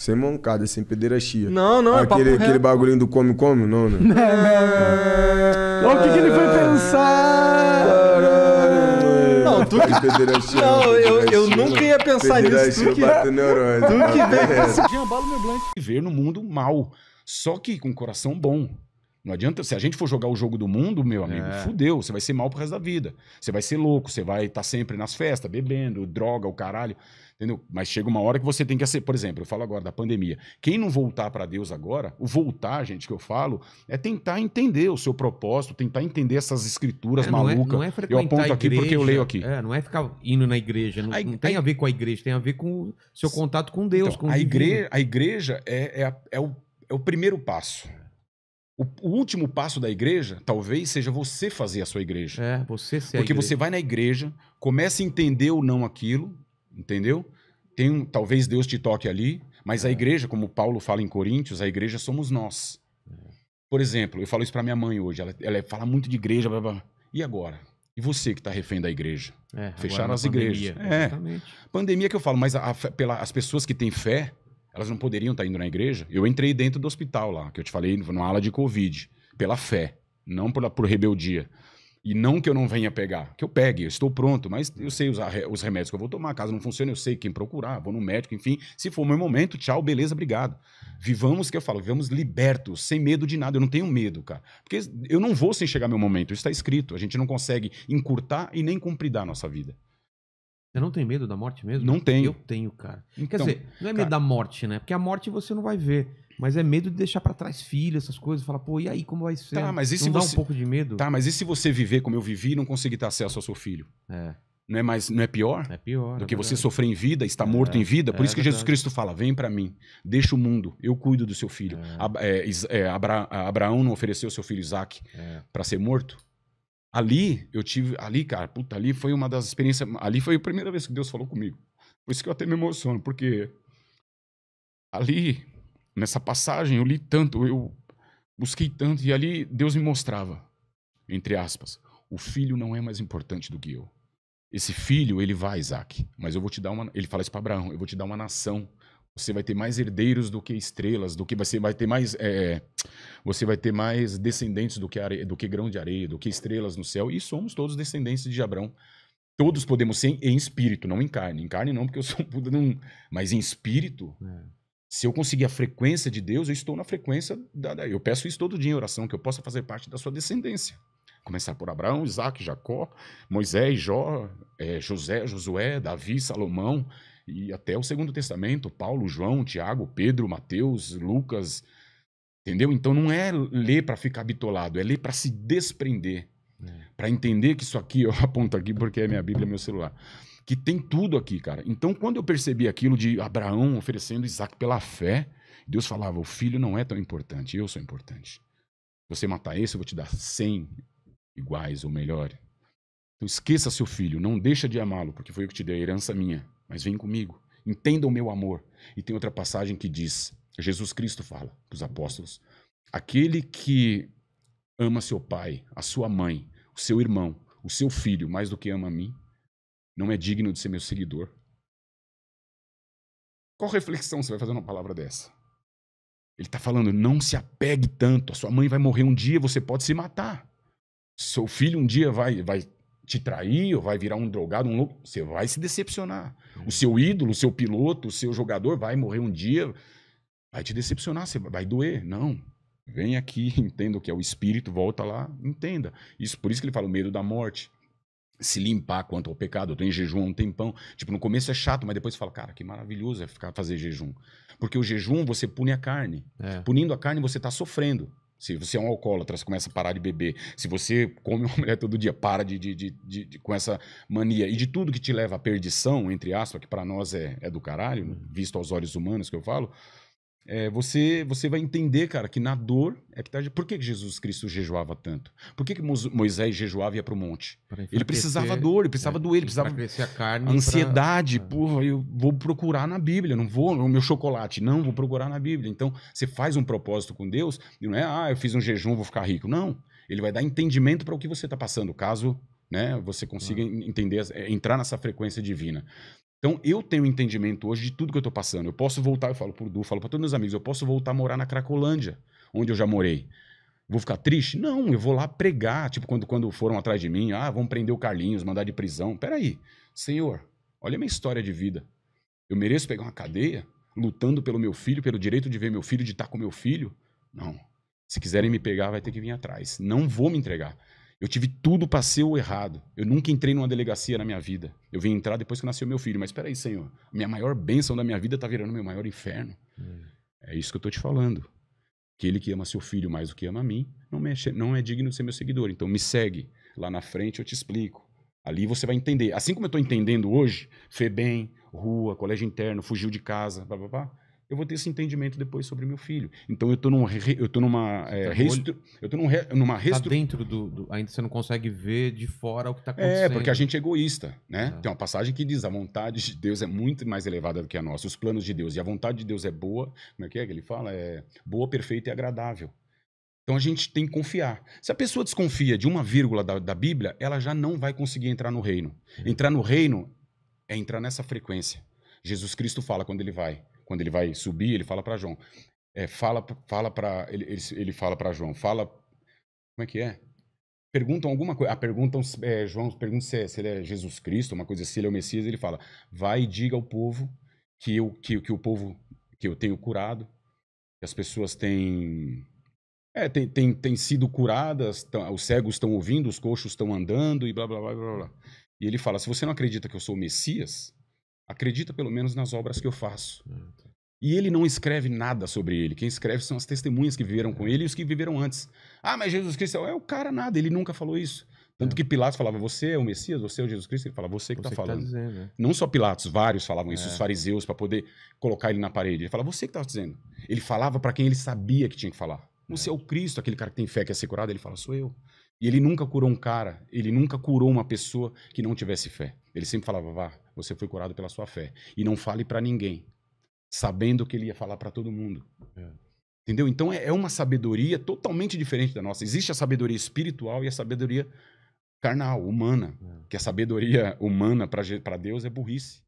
Sem mancada, sem pedeirastia. Não, não, aquele, é Aquele reto. bagulhinho do come-come, não, né? Não, é. o que, que ele foi pensar? Não, tu que... Não, eu, eu nunca ia pensar nisso. Tu que... Neurônio, tu que veio... Diambalo meu blanco. Viver no mundo mal, só que com coração bom. Não adianta, se a gente for jogar o jogo do mundo, meu amigo, é. fudeu, você vai ser mal pro resto da vida. Você vai ser louco, você vai estar tá sempre nas festas, bebendo, droga, o caralho, entendeu? Mas chega uma hora que você tem que ser, por exemplo, eu falo agora da pandemia. Quem não voltar para Deus agora, o voltar, gente, que eu falo, é tentar entender o seu propósito, tentar entender essas escrituras é, é- malucas. É, eu aponto aqui porque eu leio aqui. É, não é ficar indo na igreja, não, a, não tem a, a, ver com a igreja, tem a ver com o seu contato com Deus, então, com a igreja, a igreja é, é, é o, é o primeiro passo o, o, último passo da igreja, talvez, seja você fazer a sua igreja. É, você ser Porque você vai na igreja, começa a entender ou não aquilo, entendeu? Tem um, talvez Deus te toque ali, mas é. a igreja, como Paulo fala em Coríntios, a igreja somos nós. É. Por exemplo, eu falo isso para minha mãe hoje, ela, ela fala muito de igreja, blá, blá. e agora? E você que está refém da igreja? É, Fecharam as igrejas. Pandemia, é, pandemia que eu falo, mas a, a, pela, as pessoas que têm fé, elas não poderiam estar tá indo na igreja. Eu entrei dentro do hospital lá, que eu te falei, numa ala de Covid, pela fé, não por, por rebeldia. E não que eu não venha pegar, que eu pegue, eu estou pronto, mas eu sei os, os remédios que eu vou tomar, caso não funcione, eu sei quem procurar, vou no médico, enfim. Se for o meu momento, tchau, beleza, obrigado. Vivamos, que eu falo, vivamos libertos, sem medo de nada, eu não tenho medo, cara. Porque eu não vou sem chegar meu momento, isso está escrito, a gente não consegue encurtar e nem cumpridar a nossa vida. Você não tem medo da morte mesmo? Não tenho. Eu tenho, cara. Então, Quer dizer, não é medo cara... da morte, né? Porque a morte você não vai ver. Mas é medo de deixar para trás filho, essas coisas. Falar, pô, e aí, como vai ser? Tá, mas e não dá um pouco de medo? Tá, mas e se você viver como eu vivi e não conseguir ter acesso ao seu filho? É. Não é, mais, não é pior? É pior. Do é que é você sofrer em vida, estar morto é, em vida. Por é isso que Jesus Cristo fala: vem para mim, deixa o mundo, eu cuido do seu filho. Abra... Abraão não ofereceu seu filho Isaac para ser morto? ali eu tive. Ali, cara, puta, ali foi uma das experiências. Ali foi a primeira vez que Deus falou comigo. Por isso que eu até me emociono, porque ali, nessa passagem, eu li tanto, eu busquei tanto, e ali Deus me mostrava, entre aspas, o filho não é mais importante do que eu. Esse filho, ele vai, Isaac, mas eu vou te dar uma. Ele fala isso para Abraão: eu vou te dar uma nação você vai ter mais herdeiros do que estrelas, do que você vai ter mais, é, é, você vai ter mais descendentes do que, do que grão de areia, do que estrelas no céu. E somos todos descendentes de Abraão. Todos podemos ser em espírito, não em carne. Em carne não, porque eu sou um não. Mas em espírito, é. se eu conseguir a frequência de Deus, eu estou na frequência da, da, Eu peço isso todo dia em oração, que eu possa fazer parte da sua descendência. Começar por Abraão, Isaac, Jacó, Moisés, Jó, é, José, Josué, Davi, Salomão e até o Segundo Testamento, Paulo, João, Tiago, Pedro, Mateus, Lucas. Entendeu? Então não é ler para ficar bitolado, é ler para se desprender. É. Para entender que isso aqui, eu aponto aqui porque é minha Bíblia, meu celular. Que tem tudo aqui, cara. Então, quando eu percebi aquilo de Abraão oferecendo Isaac pela fé, Deus falava: o filho não é tão importante, eu sou importante. Você matar esse, eu vou te dar cem iguais ou melhor. Então, esqueça seu filho, não deixa de amá-lo, porque foi eu que te dei a herança minha mas vem comigo, entenda o meu amor. E tem outra passagem que diz: Jesus Cristo fala para os apóstolos: aquele que ama seu pai, a sua mãe, o seu irmão, o seu filho mais do que ama a mim, não é digno de ser meu seguidor. Qual reflexão você vai fazer numa palavra dessa? Ele está falando, não se apegue tanto. A sua mãe vai morrer um dia, você pode se matar. Seu filho um dia vai, vai te trair ou vai virar um drogado, um louco, você vai se decepcionar. Uhum. O seu ídolo, o seu piloto, o seu jogador vai morrer um dia, vai te decepcionar, você vai doer. Não. Vem aqui, entenda o que é o espírito, volta lá, entenda. Isso por isso que ele fala o medo da morte. Se limpar quanto ao pecado. Eu tô em jejum há um tempão. Tipo, no começo é chato, mas depois você fala, cara, que maravilhoso é ficar fazer jejum. Porque o jejum você pune a carne. É. Punindo a carne, você está sofrendo. Se você é um alcoólatra, você começa a parar de beber. Se você come uma mulher todo dia, para de, de, de, de com essa mania. E de tudo que te leva à perdição, entre aspas, que para nós é, é do caralho, uhum. visto aos olhos humanos que eu falo, é, você, você vai entender, cara, que na dor é que tá. Por que Jesus Cristo jejuava tanto? Por que, que Moisés jejuava e ia para o monte? Ele precisava dor, ele precisava é, doer, ele precisava. crescer a carne. Ansiedade, pra... porra, eu vou procurar na Bíblia, não vou, no meu chocolate, não, vou procurar na Bíblia. Então, você faz um propósito com Deus e não é, ah, eu fiz um jejum, vou ficar rico. Não. Ele vai dar entendimento para o que você está passando, caso né, você consiga ah. entender, é, entrar nessa frequência divina. Então, eu tenho entendimento hoje de tudo que eu estou passando. Eu posso voltar, eu falo pro Du, falo para todos meus amigos, eu posso voltar a morar na Cracolândia, onde eu já morei. Vou ficar triste? Não, eu vou lá pregar. Tipo, quando, quando foram atrás de mim, ah, vão prender o Carlinhos, mandar de prisão. Peraí, senhor, olha a minha história de vida. Eu mereço pegar uma cadeia lutando pelo meu filho, pelo direito de ver meu filho, de estar tá com meu filho? Não. Se quiserem me pegar, vai ter que vir atrás. Não vou me entregar. Eu tive tudo para ser o errado. Eu nunca entrei numa delegacia na minha vida. Eu vim entrar depois que nasceu meu filho. Mas espera aí, Senhor. minha maior bênção da minha vida está virando meu maior inferno. Hum. É isso que eu estou te falando. Que ele que ama seu filho mais do que ama a mim não, mexe, não é digno de ser meu seguidor. Então me segue. Lá na frente eu te explico. Ali você vai entender. Assim como eu estou entendendo hoje, Febem, rua, colégio interno, fugiu de casa, blá, blá, blá eu vou ter esse entendimento depois sobre meu filho. Então eu estou num, eu tô numa é, restru, eu tô num, re, numa tá restru... tá dentro do, do, ainda você não consegue ver de fora o que está acontecendo. É porque a gente é egoísta, né? Tá. Tem uma passagem que diz a vontade de Deus é muito mais elevada do que a nossa. Os planos de Deus e a vontade de Deus é boa. Como é que é que ele fala? É boa, perfeita e agradável. Então a gente tem que confiar. Se a pessoa desconfia de uma vírgula da, da Bíblia, ela já não vai conseguir entrar no reino. Uhum. Entrar no reino é entrar nessa frequência. Jesus Cristo fala quando ele vai: quando ele vai subir, ele fala para João. É, fala fala para ele, ele, fala para João, fala como é que é? Perguntam alguma coisa, ah, perguntam é, João pergunta se, é, se, ele é Jesus Cristo, uma coisa assim, se ele é o Messias, ele fala: "Vai e diga ao povo que eu que, que o povo que eu tenho curado, que as pessoas têm é, tem, tem, tem sido curadas, tão, os cegos estão ouvindo, os coxos estão andando e blá, blá, blá, blá, blá. E ele fala: se você não acredita que eu sou o Messias, Acredita pelo menos nas obras que eu faço. E ele não escreve nada sobre ele. Quem escreve são as testemunhas que viveram com ele e os que viveram antes. Ah, mas Jesus Cristo é o é cara nada, ele nunca falou isso. Tanto é. que Pilatos falava, você é o Messias, você é o Jesus Cristo. Ele fala, você que está falando. Que tá dizendo, né? Não só Pilatos, vários falavam isso, é. os fariseus, para poder colocar ele na parede. Ele fala, você que está dizendo. Ele falava para quem ele sabia que tinha que falar. Você é. é o Cristo, aquele cara que tem fé, que é ser curado. Ele fala, sou eu. E ele nunca curou um cara, ele nunca curou uma pessoa que não tivesse fé. Ele sempre falava: vá, você foi curado pela sua fé. E não fale para ninguém, sabendo que ele ia falar para todo mundo. É. Entendeu? Então é, é, uma sabedoria totalmente diferente da nossa. Existe a sabedoria espiritual e a sabedoria carnal, humana. É. Que a sabedoria humana para Deus é burrice.